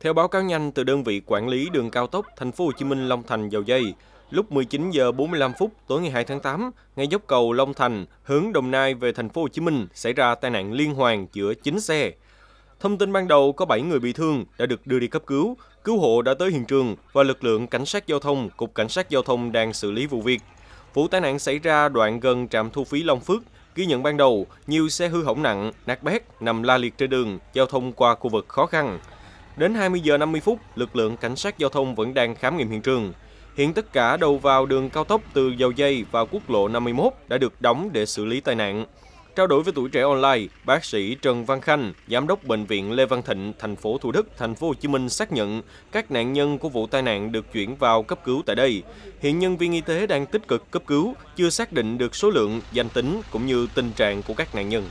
Theo báo cáo nhanh từ đơn vị quản lý đường cao tốc Thành phố Hồ Chí Minh Long Thành Dầu Dây, lúc 19 giờ 45 phút tối ngày 2 tháng 8, ngay dốc cầu Long Thành hướng Đồng Nai về Thành phố Hồ Chí Minh xảy ra tai nạn liên hoàn giữa 9 xe. Thông tin ban đầu có 7 người bị thương đã được đưa đi cấp cứu, cứu hộ đã tới hiện trường và lực lượng cảnh sát giao thông, cục cảnh sát giao thông đang xử lý vụ việc. Vụ tai nạn xảy ra đoạn gần trạm thu phí Long Phước, ghi nhận ban đầu nhiều xe hư hỏng nặng, nát bét nằm la liệt trên đường, giao thông qua khu vực khó khăn. Đến 20 giờ 50 phút, lực lượng cảnh sát giao thông vẫn đang khám nghiệm hiện trường. Hiện tất cả đầu vào đường cao tốc từ dầu dây vào quốc lộ 51 đã được đóng để xử lý tai nạn. Trao đổi với tuổi trẻ online, bác sĩ Trần Văn Khanh, giám đốc bệnh viện Lê Văn Thịnh, thành phố Thủ Đức, thành phố Hồ Chí Minh xác nhận các nạn nhân của vụ tai nạn được chuyển vào cấp cứu tại đây. Hiện nhân viên y tế đang tích cực cấp cứu, chưa xác định được số lượng, danh tính cũng như tình trạng của các nạn nhân.